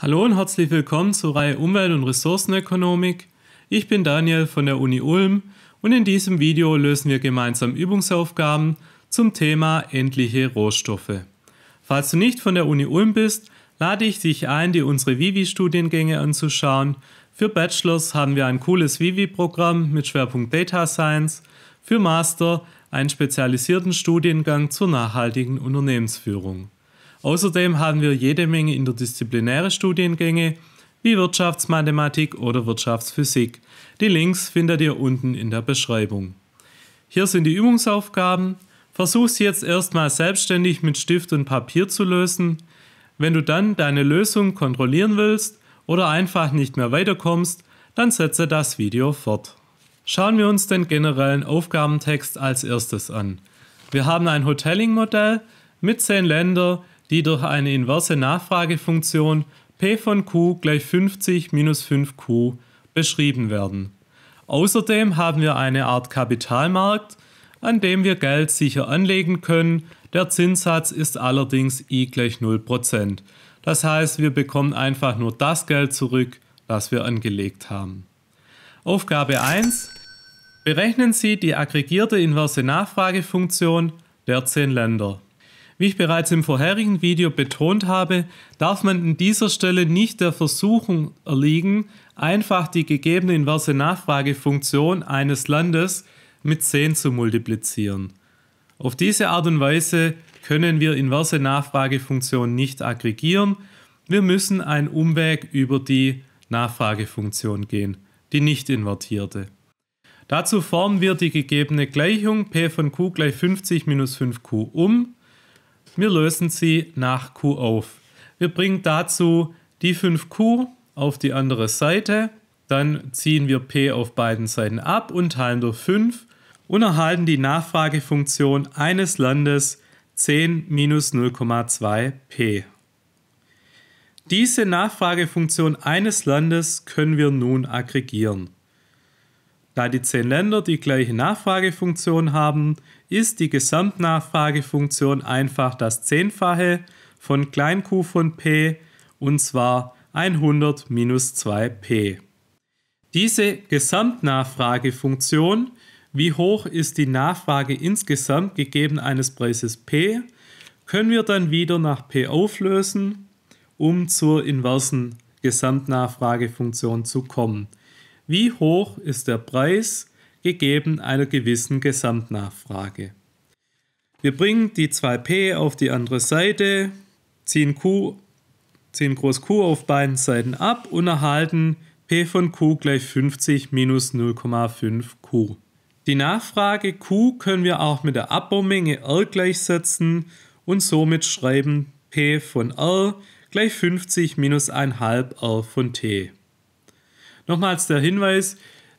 Hallo und herzlich willkommen zur Reihe Umwelt- und Ressourcenökonomik. Ich bin Daniel von der Uni Ulm und in diesem Video lösen wir gemeinsam Übungsaufgaben zum Thema endliche Rohstoffe. Falls du nicht von der Uni Ulm bist, lade ich dich ein, dir unsere Vivi-Studiengänge anzuschauen. Für Bachelors haben wir ein cooles Vivi-Programm mit Schwerpunkt Data Science, für Master einen spezialisierten Studiengang zur nachhaltigen Unternehmensführung. Außerdem haben wir jede Menge interdisziplinäre Studiengänge wie Wirtschaftsmathematik oder Wirtschaftsphysik. Die Links findet ihr unten in der Beschreibung. Hier sind die Übungsaufgaben. Versuch sie jetzt erstmal selbstständig mit Stift und Papier zu lösen. Wenn du dann deine Lösung kontrollieren willst oder einfach nicht mehr weiterkommst, dann setze das Video fort. Schauen wir uns den generellen Aufgabentext als erstes an. Wir haben ein Hotelling-Modell mit 10 Ländern, die durch eine inverse Nachfragefunktion p von q gleich 50 minus 5q beschrieben werden. Außerdem haben wir eine Art Kapitalmarkt, an dem wir Geld sicher anlegen können. Der Zinssatz ist allerdings i gleich 0%. Das heißt, wir bekommen einfach nur das Geld zurück, das wir angelegt haben. Aufgabe 1. Berechnen Sie die aggregierte inverse Nachfragefunktion der 10 Länder. Wie ich bereits im vorherigen Video betont habe, darf man an dieser Stelle nicht der Versuchung erliegen, einfach die gegebene inverse Nachfragefunktion eines Landes mit 10 zu multiplizieren. Auf diese Art und Weise können wir inverse Nachfragefunktionen nicht aggregieren. Wir müssen einen Umweg über die Nachfragefunktion gehen, die nicht invertierte. Dazu formen wir die gegebene Gleichung p von q gleich 50 minus 5q um wir lösen sie nach Q auf. Wir bringen dazu die 5Q auf die andere Seite, dann ziehen wir P auf beiden Seiten ab und teilen durch 5 und erhalten die Nachfragefunktion eines Landes 10 minus 0,2 P. Diese Nachfragefunktion eines Landes können wir nun aggregieren. Da die zehn Länder die gleiche Nachfragefunktion haben, ist die Gesamtnachfragefunktion einfach das Zehnfache von Q von p, und zwar 100 minus 2p. Diese Gesamtnachfragefunktion, wie hoch ist die Nachfrage insgesamt gegeben eines Preises p, können wir dann wieder nach p auflösen, um zur inversen Gesamtnachfragefunktion zu kommen. Wie hoch ist der Preis gegeben einer gewissen Gesamtnachfrage? Wir bringen die 2p auf die andere Seite, ziehen, Q, ziehen groß Q auf beiden Seiten ab und erhalten P von Q gleich 50 minus 0,5Q. Die Nachfrage Q können wir auch mit der Abbaumenge R gleichsetzen und somit schreiben P von R gleich 50 minus 1,5 R von T. Nochmals der Hinweis,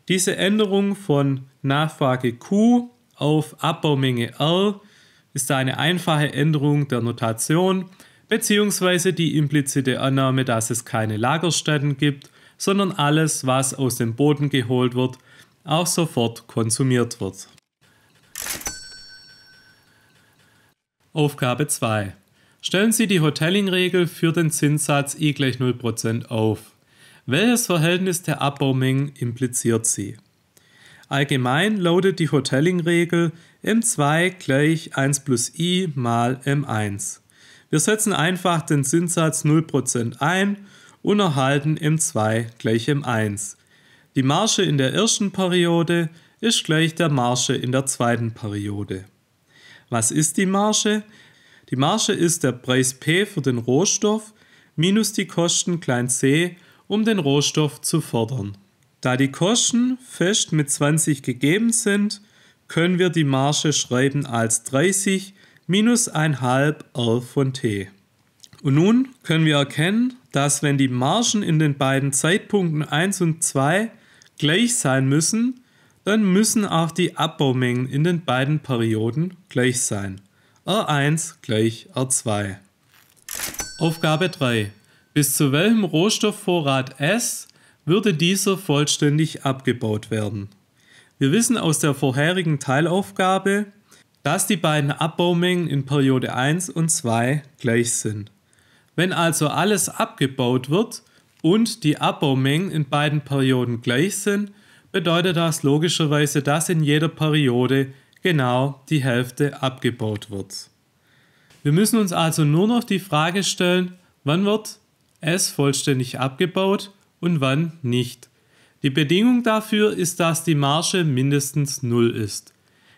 diese Änderung von Nachfrage Q auf Abbaumenge R ist eine einfache Änderung der Notation bzw. die implizite Annahme, dass es keine Lagerstätten gibt, sondern alles, was aus dem Boden geholt wird, auch sofort konsumiert wird. Aufgabe 2. Stellen Sie die Hotelling-Regel für den Zinssatz i gleich 0% auf. Welches Verhältnis der Abbaumenge impliziert sie? Allgemein lautet die Hotelling-Regel M2 gleich 1 plus I mal M1. Wir setzen einfach den Zinssatz 0% ein und erhalten M2 gleich M1. Die Marge in der ersten Periode ist gleich der Marge in der zweiten Periode. Was ist die Marge? Die Marge ist der Preis P für den Rohstoff minus die Kosten klein c um den Rohstoff zu fordern. Da die Kosten fest mit 20 gegeben sind, können wir die Marge schreiben als 30 minus 1,5 R von T. Und nun können wir erkennen, dass wenn die Margen in den beiden Zeitpunkten 1 und 2 gleich sein müssen, dann müssen auch die Abbaumengen in den beiden Perioden gleich sein. R1 gleich R2. Aufgabe 3. Bis zu welchem Rohstoffvorrat S würde dieser vollständig abgebaut werden? Wir wissen aus der vorherigen Teilaufgabe, dass die beiden Abbaumengen in Periode 1 und 2 gleich sind. Wenn also alles abgebaut wird und die Abbaumengen in beiden Perioden gleich sind, bedeutet das logischerweise, dass in jeder Periode genau die Hälfte abgebaut wird. Wir müssen uns also nur noch die Frage stellen, wann wird es vollständig abgebaut und wann nicht. Die Bedingung dafür ist, dass die Marge mindestens 0 ist.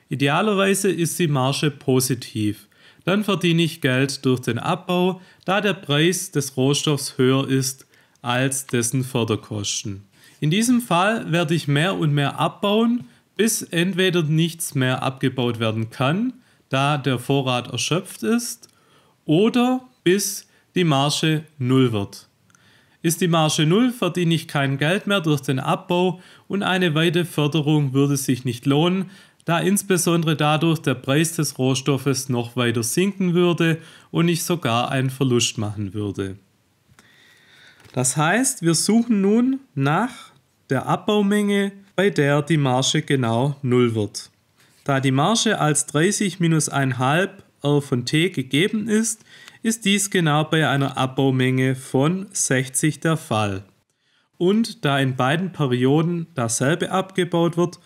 Idealerweise ist die Marge positiv. Dann verdiene ich Geld durch den Abbau, da der Preis des Rohstoffs höher ist als dessen Förderkosten. In diesem Fall werde ich mehr und mehr abbauen, bis entweder nichts mehr abgebaut werden kann, da der Vorrat erschöpft ist, oder bis die Marge 0 wird. Ist die Marge 0, verdiene ich kein Geld mehr durch den Abbau und eine weite Förderung würde sich nicht lohnen, da insbesondere dadurch der Preis des Rohstoffes noch weiter sinken würde und ich sogar einen Verlust machen würde. Das heißt, wir suchen nun nach der Abbaumenge, bei der die Marge genau 0 wird. Da die Marge als 30 minus 1,5 R von t gegeben ist, ist dies genau bei einer Abbaumenge von 60 der Fall. Und da in beiden Perioden dasselbe abgebaut wird,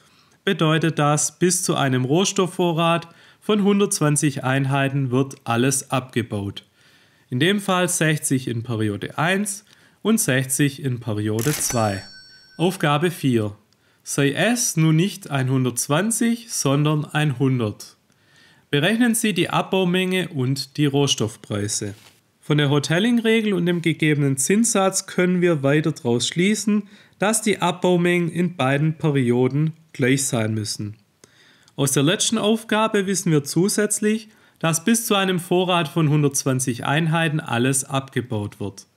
bedeutet das, bis zu einem Rohstoffvorrat von 120 Einheiten wird alles abgebaut. In dem Fall 60 in Periode 1 und 60 in Periode 2. Aufgabe 4. Sei S nun nicht 120, sondern 100. Berechnen Sie die Abbaumenge und die Rohstoffpreise. Von der Hotelling-Regel und dem gegebenen Zinssatz können wir weiter daraus schließen, dass die Abbaumengen in beiden Perioden gleich sein müssen. Aus der letzten Aufgabe wissen wir zusätzlich, dass bis zu einem Vorrat von 120 Einheiten alles abgebaut wird.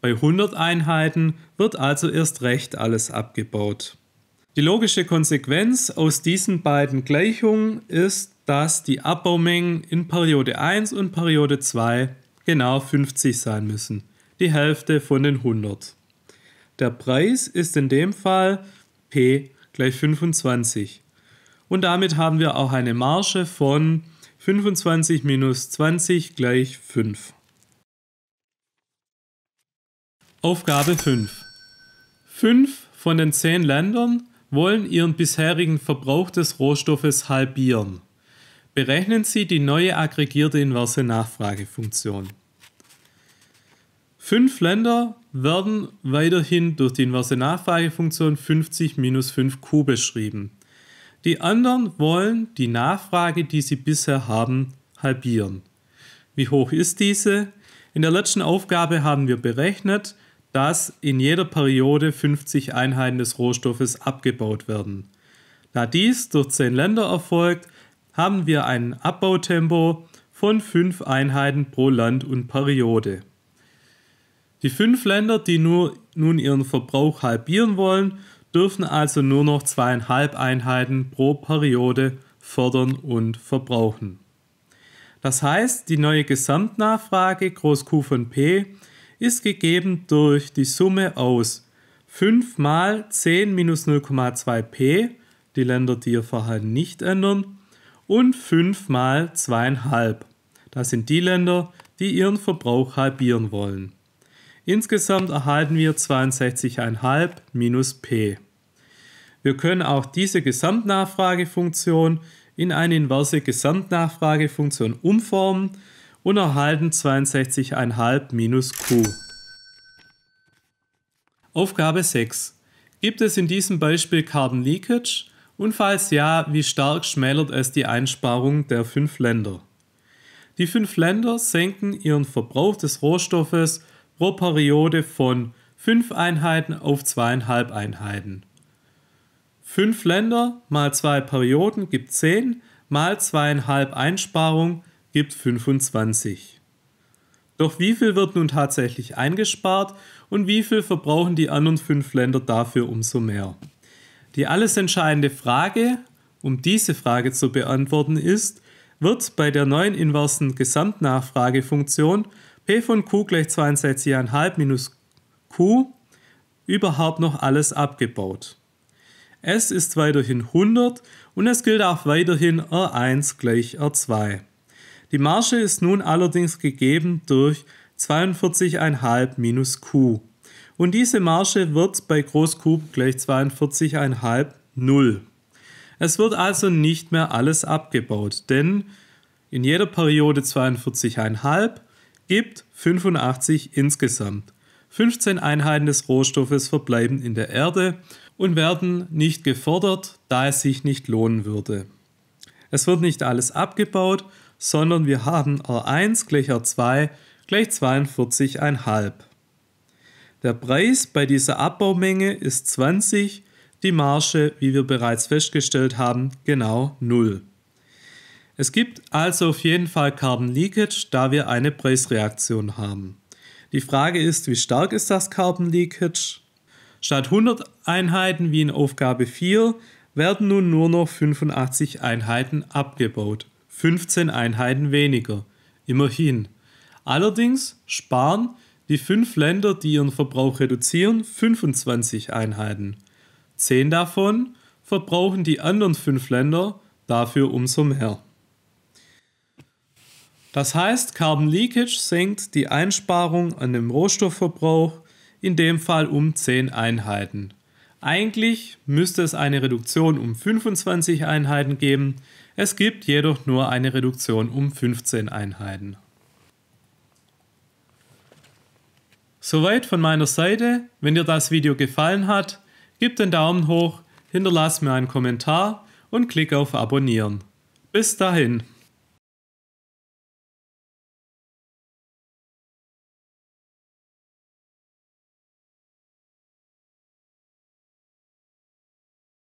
Bei 100 Einheiten wird also erst recht alles abgebaut. Die logische Konsequenz aus diesen beiden Gleichungen ist dass die Abbaumengen in Periode 1 und Periode 2 genau 50 sein müssen, die Hälfte von den 100. Der Preis ist in dem Fall P gleich 25. Und damit haben wir auch eine Marge von 25 minus 20 gleich 5. Aufgabe 5. 5 von den 10 Ländern wollen ihren bisherigen Verbrauch des Rohstoffes halbieren. Berechnen Sie die neue aggregierte inverse Nachfragefunktion. Fünf Länder werden weiterhin durch die inverse Nachfragefunktion 50 minus 5q beschrieben. Die anderen wollen die Nachfrage, die sie bisher haben, halbieren. Wie hoch ist diese? In der letzten Aufgabe haben wir berechnet, dass in jeder Periode 50 Einheiten des Rohstoffes abgebaut werden. Da dies durch 10 Länder erfolgt, haben wir ein Abbautempo von 5 Einheiten pro Land und Periode. Die 5 Länder, die nur, nun ihren Verbrauch halbieren wollen, dürfen also nur noch 2,5 Einheiten pro Periode fördern und verbrauchen. Das heißt, die neue Gesamtnachfrage groß Q von P ist gegeben durch die Summe aus 5 mal 10 minus 0,2p, die Länder, die ihr Verhalten nicht ändern, und 5 mal 2,5. Das sind die Länder, die ihren Verbrauch halbieren wollen. Insgesamt erhalten wir 62,5 minus p. Wir können auch diese Gesamtnachfragefunktion in eine inverse Gesamtnachfragefunktion umformen und erhalten 62,5 minus q. Aufgabe 6. Gibt es in diesem Beispiel Carbon Leakage und falls ja, wie stark schmälert es die Einsparung der fünf Länder? Die fünf Länder senken ihren Verbrauch des Rohstoffes pro Periode von 5 Einheiten auf 2,5 Einheiten. 5 Länder mal 2 Perioden gibt 10, mal 2,5 Einsparung gibt 25. Doch wie viel wird nun tatsächlich eingespart und wie viel verbrauchen die anderen 5 Länder dafür umso mehr? Die alles entscheidende Frage, um diese Frage zu beantworten, ist, wird bei der neuen inversen Gesamtnachfragefunktion p von q gleich 62,5 minus q überhaupt noch alles abgebaut. S ist weiterhin 100 und es gilt auch weiterhin R1 gleich R2. Die Marge ist nun allerdings gegeben durch 42,5 minus Q. Und diese Marge wird bei Großkub gleich 42,5 Null. Es wird also nicht mehr alles abgebaut, denn in jeder Periode 42,5 gibt 85 insgesamt. 15 Einheiten des Rohstoffes verbleiben in der Erde und werden nicht gefordert, da es sich nicht lohnen würde. Es wird nicht alles abgebaut, sondern wir haben R1 gleich R2 gleich 42,5. Der Preis bei dieser Abbaumenge ist 20, die Marge, wie wir bereits festgestellt haben, genau 0. Es gibt also auf jeden Fall Carbon Leakage, da wir eine Preisreaktion haben. Die Frage ist, wie stark ist das Carbon Leakage? Statt 100 Einheiten wie in Aufgabe 4 werden nun nur noch 85 Einheiten abgebaut. 15 Einheiten weniger. Immerhin. Allerdings sparen die fünf Länder, die ihren Verbrauch reduzieren, 25 Einheiten. Zehn davon verbrauchen die anderen fünf Länder dafür umso mehr. Das heißt, Carbon Leakage senkt die Einsparung an dem Rohstoffverbrauch in dem Fall um 10 Einheiten. Eigentlich müsste es eine Reduktion um 25 Einheiten geben, es gibt jedoch nur eine Reduktion um 15 Einheiten. Soweit von meiner Seite. Wenn dir das Video gefallen hat, gib den Daumen hoch, hinterlass mir einen Kommentar und klick auf Abonnieren. Bis dahin.